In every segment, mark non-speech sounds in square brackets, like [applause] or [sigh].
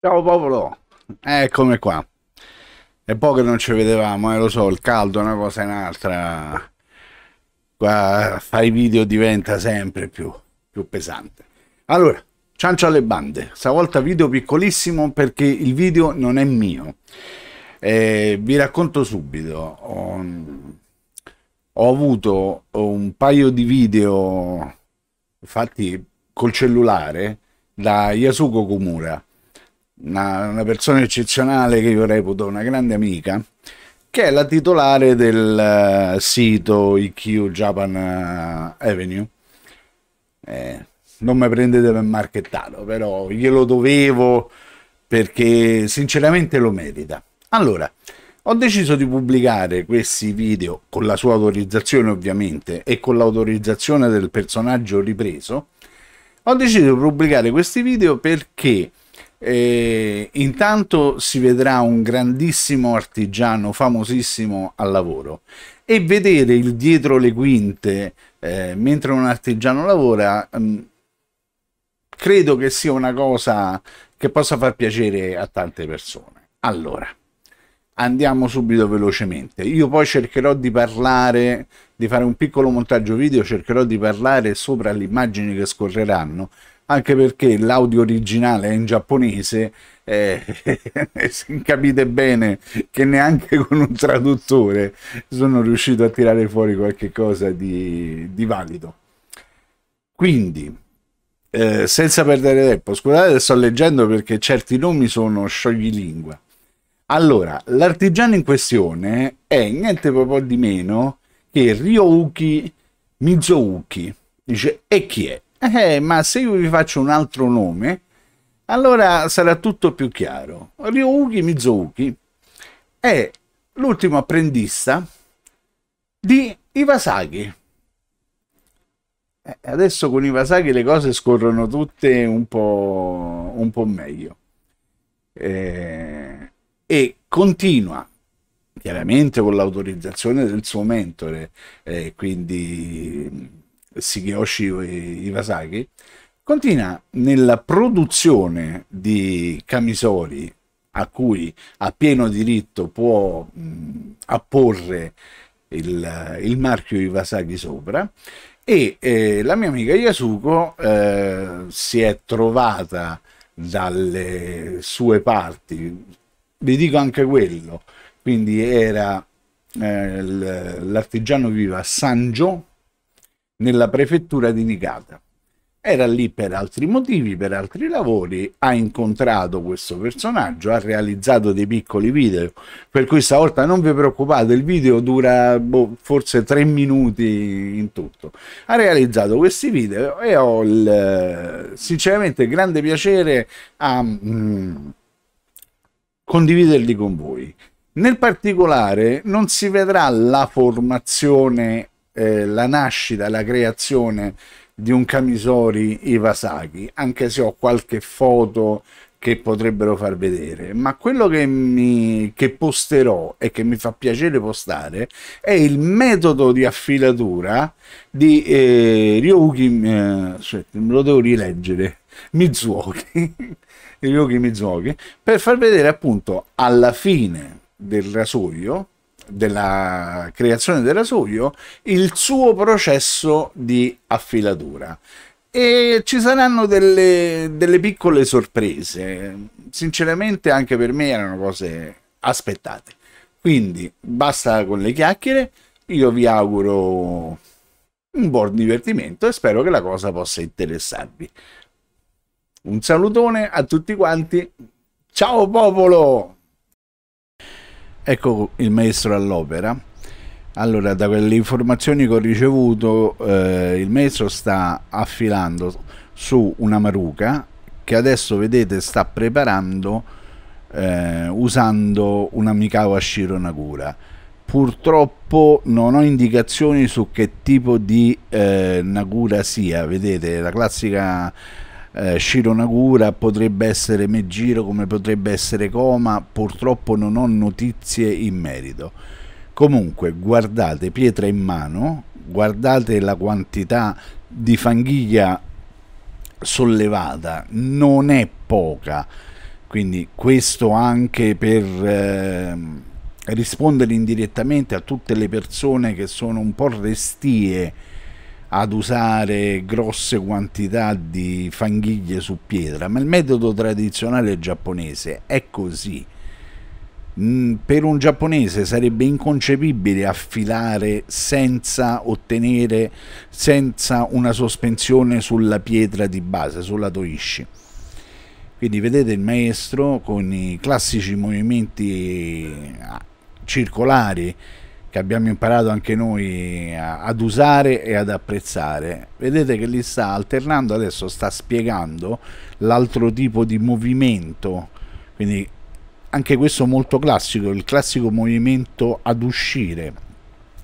Ciao popolo, eccomi qua. È poco che non ci vedevamo, eh, lo so, il caldo è una cosa e un'altra. Qua fai video diventa sempre più, più pesante. Allora, ciancio alle bande. Stavolta video piccolissimo perché il video non è mio. Eh, vi racconto subito. Ho, ho avuto un paio di video fatti col cellulare da Yasuko Kumura una, una persona eccezionale che io reputo una grande amica, che è la titolare del eh, sito IQ Japan eh, Avenue. Eh, non mi prendete per marchettato, però glielo dovevo perché sinceramente lo merita. Allora, ho deciso di pubblicare questi video con la sua autorizzazione ovviamente e con l'autorizzazione del personaggio ripreso. Ho deciso di pubblicare questi video perché e intanto si vedrà un grandissimo artigiano famosissimo al lavoro e vedere il dietro le quinte eh, mentre un artigiano lavora mh, mm, credo che sia una cosa che possa far piacere a tante persone. Allora, andiamo subito velocemente. Io poi cercherò di parlare, di fare un piccolo montaggio video, cercherò di parlare sopra le immagini che scorreranno anche perché l'audio originale è in giapponese eh, se [laughs] capite bene che neanche con un traduttore sono riuscito a tirare fuori qualche cosa di, di valido quindi eh, senza perdere tempo scusate sto leggendo perché certi nomi sono scioglilingua allora l'artigiano in questione è niente proprio di meno che Ryouki Mizouki dice e chi è eh, ma se io vi faccio un altro nome, allora sarà tutto più chiaro. Ryouki Mizuki è l'ultimo apprendista di Iwasaki. Eh, adesso con Iwasaki le cose scorrono tutte un po', un po meglio. Eh, e continua chiaramente con l'autorizzazione del suo mentore, eh, quindi Shigeyoshi Iwasaki, continua nella produzione di camisori a cui a pieno diritto può mh, apporre il, il, marchio Iwasaki sopra e eh, la mia amica Yasuko eh, si è trovata dalle sue parti vi dico anche quello quindi era eh, l'artigiano viva Sanjo nella prefettura di Nikata. Era lì per altri motivi, per altri lavori, ha incontrato questo personaggio, ha realizzato dei piccoli video, per cui stavolta non vi preoccupate, il video dura boh, forse tre minuti in tutto. Ha realizzato questi video e ho il, eh, sinceramente grande piacere a mm, condividerli con voi. Nel particolare non si vedrà la formazione eh, la nascita, la creazione di un Kamisori Iwasaki, anche se ho qualche foto che potrebbero far vedere, ma quello che, mi, che posterò e che mi fa piacere postare è il metodo di affilatura di eh, Ryuki, eh, cioè, lo devo rileggere, Mizuoki, [laughs] Ryuki Mizuoki, per far vedere appunto alla fine del rasoio della creazione del rasoio il suo processo di affilatura e ci saranno delle, delle piccole sorprese sinceramente anche per me erano cose aspettate quindi basta con le chiacchiere io vi auguro un buon divertimento e spero che la cosa possa interessarvi un salutone a tutti quanti ciao popolo Ecco il maestro all'opera. Allora, da quelle informazioni che ho ricevuto, eh, il maestro sta affilando su una maruca che adesso vedete sta preparando eh, usando una Mikawa Shiro Nagura. Purtroppo non ho indicazioni su che tipo di eh, Nagura sia, vedete la classica eh, Shiro Nagura, potrebbe essere Megiro, come potrebbe essere Coma, purtroppo non ho notizie in merito. Comunque guardate pietra in mano, guardate la quantità di fanghiglia sollevata, non è poca, quindi questo anche per... Eh, rispondere indirettamente a tutte le persone che sono un po' restie ad usare grosse quantità di fanghiglie su pietra, ma il metodo tradizionale giapponese è così. Mm, per un giapponese sarebbe inconcepibile affilare senza ottenere senza una sospensione sulla pietra di base, sulla toishi. Quindi vedete il maestro con i classici movimenti ah, circolari che abbiamo imparato anche noi a, eh, ad usare e ad apprezzare. Vedete che li sta alternando, adesso sta spiegando l'altro tipo di movimento, quindi anche questo molto classico, il classico movimento ad uscire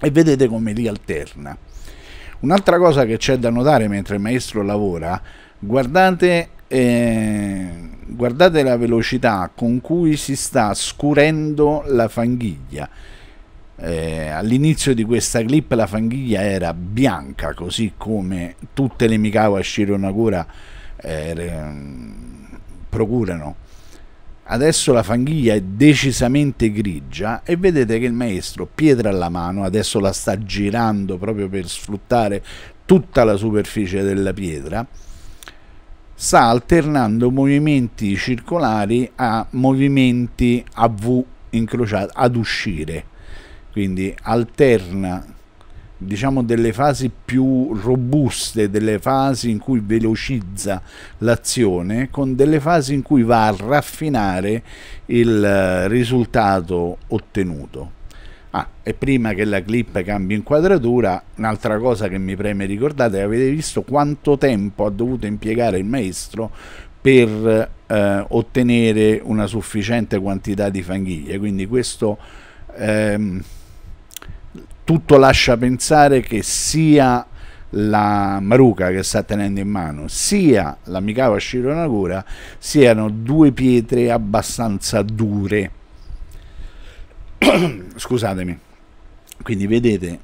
e vedete come li alterna. Un'altra cosa che c'è da notare mentre il maestro lavora, guardate, eh, guardate la velocità con cui si sta scurendo la fanghiglia eh, all'inizio di questa clip la fanghiglia era bianca, così come tutte le Mikawa Shiro Nakura eh, mm, procurano. Adesso la fanghiglia è decisamente grigia e vedete che il maestro, pietra alla mano, adesso la sta girando proprio per sfruttare tutta la superficie della pietra, sta alternando movimenti circolari a movimenti a V incrociati ad uscire quindi alterna diciamo delle fasi più robuste, delle fasi in cui velocizza l'azione con delle fasi in cui va a raffinare il eh, risultato ottenuto. Ah, e prima che la clip cambi inquadratura, un'altra cosa che mi preme ricordate, avete visto quanto tempo ha dovuto impiegare il maestro per eh, ottenere una sufficiente quantità di fanghiglie, quindi questo ehm, tutto lascia pensare che sia la Maruca che sta tenendo in mano sia la Mikawa Shiro Nagura siano due pietre abbastanza dure [clears throat] scusatemi quindi vedete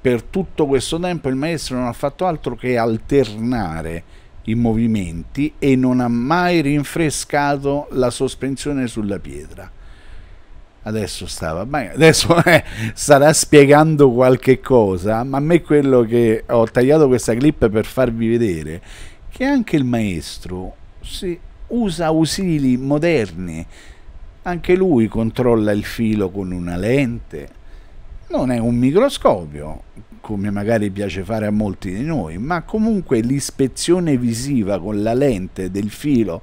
per tutto questo tempo il maestro non ha fatto altro che alternare i movimenti e non ha mai rinfrescato la sospensione sulla pietra adesso stava bene, adesso [laughs] eh, starà spiegando qualche cosa, ma a me quello che ho tagliato questa clip per farvi vedere che anche il maestro si usa ausili moderni, anche lui controlla il filo con una lente, non è un microscopio, come magari piace fare a molti di noi, ma comunque l'ispezione visiva con la lente del filo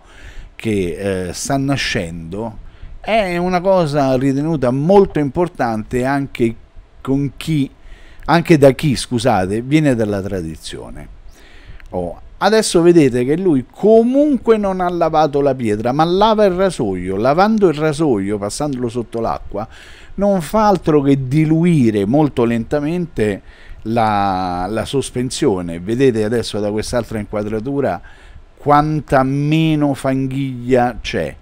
che eh, sta nascendo è una cosa ritenuta molto importante anche, chi, anche da chi scusate, viene dalla tradizione. Oh, adesso vedete che lui comunque non ha lavato la pietra, ma lava il rasoio. Lavando il rasoio, passandolo sotto l'acqua, non fa altro che diluire molto lentamente la, la sospensione. Vedete adesso da quest'altra inquadratura quanta meno fanghiglia c'è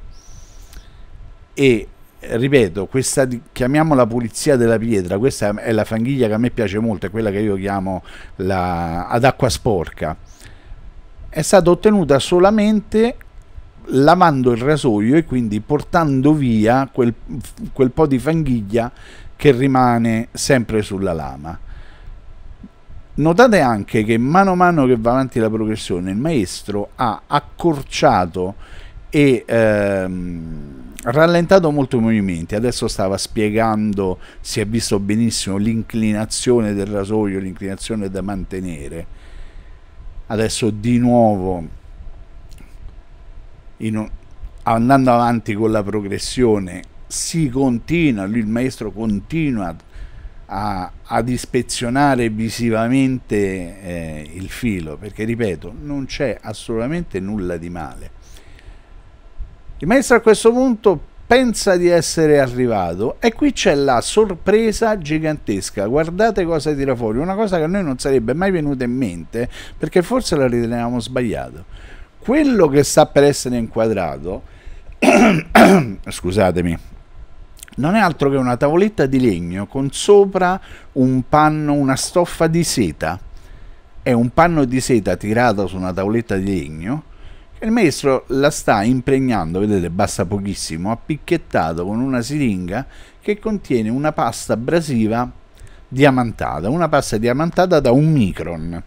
e ripeto, questa chiamiamola pulizia della pietra, questa è la fanghiglia che a me piace molto, è quella che io chiamo la, ad acqua sporca, è stata ottenuta solamente lavando il rasoio e quindi portando via quel, quel po' di fanghiglia che rimane sempre sulla lama. Notate anche che mano a mano che va avanti la progressione il maestro ha accorciato e ehm, rallentato molto i movimenti, adesso stava spiegando, si è visto benissimo l'inclinazione del rasoio, l'inclinazione da mantenere. Adesso di nuovo, un, andando avanti con la progressione, si continua, lui il maestro continua a, ad ispezionare visivamente eh, il filo, perché ripeto, non c'è assolutamente nulla di male il maestro a questo punto pensa di essere arrivato e qui c'è la sorpresa gigantesca guardate cosa tira fuori una cosa che a noi non sarebbe mai venuta in mente perché forse la ritenevamo sbagliata. quello che sta per essere inquadrato [coughs] scusatemi non è altro che una tavoletta di legno con sopra un panno una stoffa di seta è un panno di seta tirato su una tavoletta di legno il maestro la sta impregnando, vedete basta pochissimo, ha appicchettato con una siringa che contiene una pasta abrasiva diamantata, una pasta diamantata da un micron.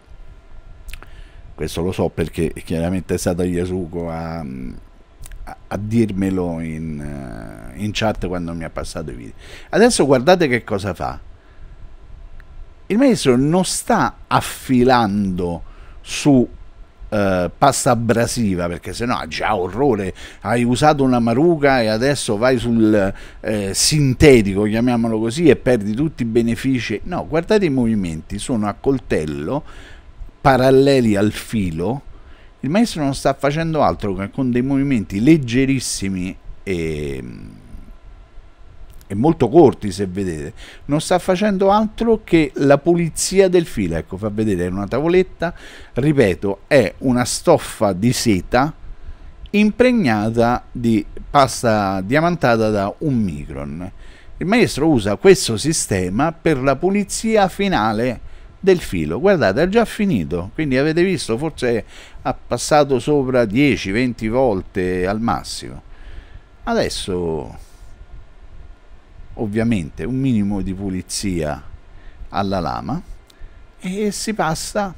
Questo lo so perché chiaramente è stato Yasuko a, a, a dirmelo in, eh, in chat quando mi ha passato i video. Adesso guardate che cosa fa. Il maestro non sta affilando su eh, pasta abrasiva perché sennò ha già orrore hai usato una maruga e adesso vai sul eh, sintetico chiamiamolo così e perdi tutti i benefici no guardate i movimenti sono a coltello paralleli al filo il maestro non sta facendo altro che con dei movimenti leggerissimi e e molto corti se vedete, non sta facendo altro che la pulizia del filo. Ecco, fa vedere, è una tavoletta, ripeto, è una stoffa di seta impregnata di pasta diamantata da un micron. Il maestro usa questo sistema per la pulizia finale del filo. Guardate, è già finito, quindi avete visto, forse ha passato sopra 10-20 volte al massimo. Adesso ovviamente un minimo di pulizia alla lama e si passa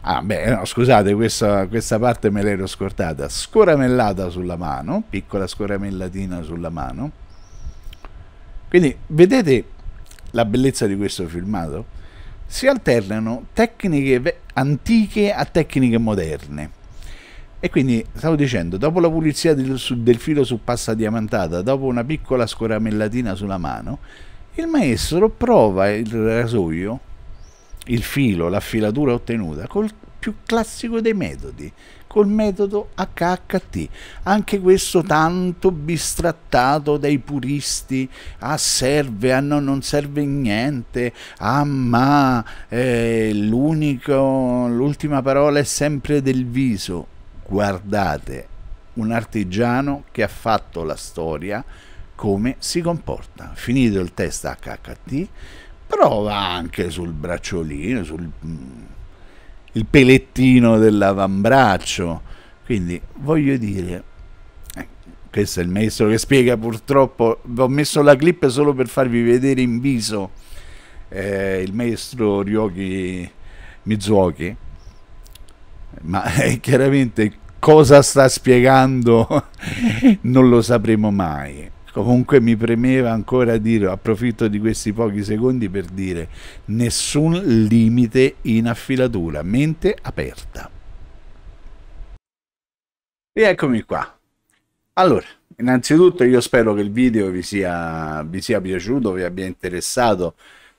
ah beh no, scusate questa, questa parte me l'ero scortata scoramellata sulla mano piccola scoramellatina sulla mano quindi vedete la bellezza di questo filmato si alternano tecniche antiche a tecniche moderne e quindi stavo dicendo, dopo la pulizia del, del filo su pasta diamantata, dopo una piccola scoramellatina sulla mano, il maestro prova il rasoio, il filo, l'affilatura ottenuta col più classico dei metodi, col metodo HHT, anche questo tanto bistrattato dai puristi, ah serve, ah no non serve niente, ah ma eh, l'ultima parola è sempre del viso, guardate un artigiano che ha fatto la storia come si comporta. Finito il test HHT, prova anche sul bracciolino, sul mm, il pelettino dell'avambraccio. Quindi voglio dire, eh, questo è il maestro che spiega purtroppo, ho messo la clip solo per farvi vedere in viso eh, il maestro Ryoki Mizuoki ma [laughs] eh, chiaramente cosa sta spiegando [laughs] non lo sapremo mai. Comunque mi premeva ancora dire, approfitto di questi pochi secondi per dire nessun limite in affilatura, mente aperta. E eccomi qua. Allora, innanzitutto io spero che il video vi sia, vi sia piaciuto, vi abbia interessato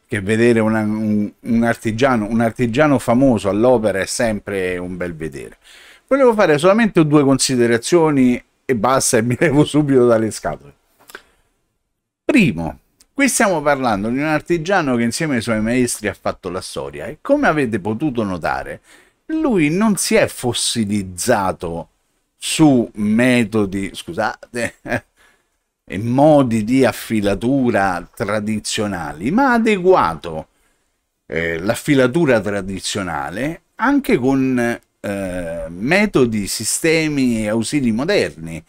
che vedere una, un, un, artigiano, un artigiano famoso all'opera è sempre un bel vedere. Volevo fare solamente due considerazioni e basta e mi levo subito dalle scatole. Primo, qui stiamo parlando di un artigiano che insieme ai suoi maestri ha fatto la storia e come avete potuto notare, lui non si è fossilizzato su metodi, scusate, e modi di affilatura tradizionali, ma adeguato eh, l'affilatura tradizionale anche con eh, metodi, sistemi e ausili moderni.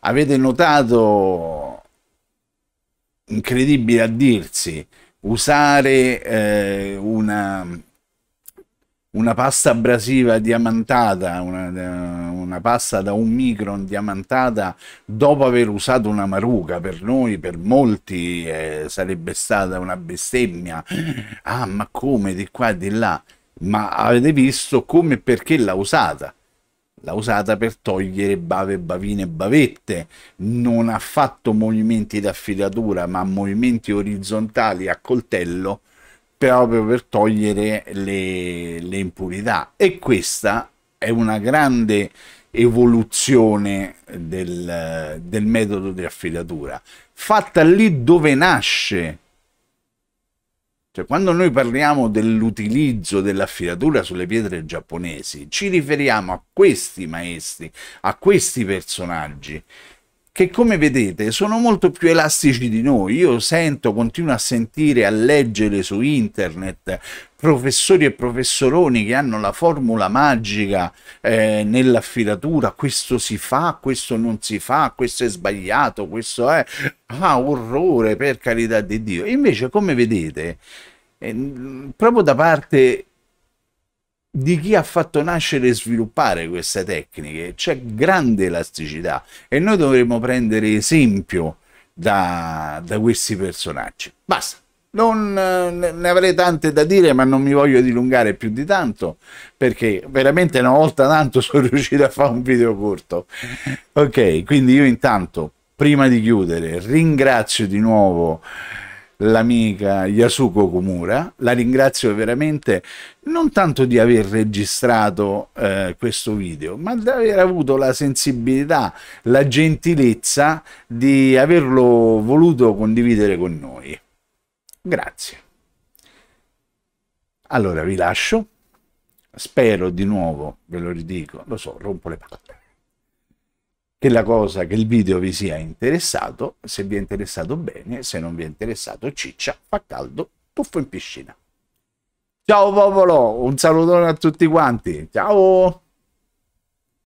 Avete notato, incredibile a dirsi, usare eh, una una pasta abrasiva diamantata, una, una, pasta da un micron diamantata, dopo aver usato una maruca, per noi, per molti, eh, sarebbe stata una bestemmia. Ah, ma come di qua e di là? Ma avete visto come e perché l'ha usata? L'ha usata per togliere bave, bavine e bavette. Non ha fatto movimenti d'affilatura, ma movimenti orizzontali a coltello proprio per togliere le, le impurità. E questa è una grande evoluzione del, del, metodo di affilatura fatta lì dove nasce cioè quando noi parliamo dell'utilizzo dell'affilatura sulle pietre giapponesi ci riferiamo a questi maestri a questi personaggi che come vedete sono molto più elastici di noi. Io sento, continuo a sentire, a leggere su internet professori e professoroni che hanno la formula magica eh, nell'affidatura, questo si fa, questo non si fa, questo è sbagliato, questo è ah, orrore per carità di Dio. Invece come vedete, eh, proprio da parte di chi ha fatto nascere e sviluppare queste tecniche. C'è grande elasticità e noi dovremmo prendere esempio da, da questi personaggi. Basta. Non, ne avrei tante da dire, ma non mi voglio dilungare più di tanto perché veramente una volta tanto [laughs] sono riuscito a fare un video corto. Ok, quindi io intanto, prima di chiudere, ringrazio di nuovo l'amica Yasuko Kumura, la ringrazio veramente non tanto di aver registrato eh, questo video, ma di aver avuto la sensibilità, la gentilezza di averlo voluto condividere con noi. Grazie. Allora vi lascio, spero di nuovo, ve lo ridico, lo so, rompo le palle che la cosa, che il video vi sia interessato, se vi è interessato bene, se non vi è interessato ciccia, fa caldo, tuffo in piscina. Ciao popolo, un salutone a tutti quanti, ciao!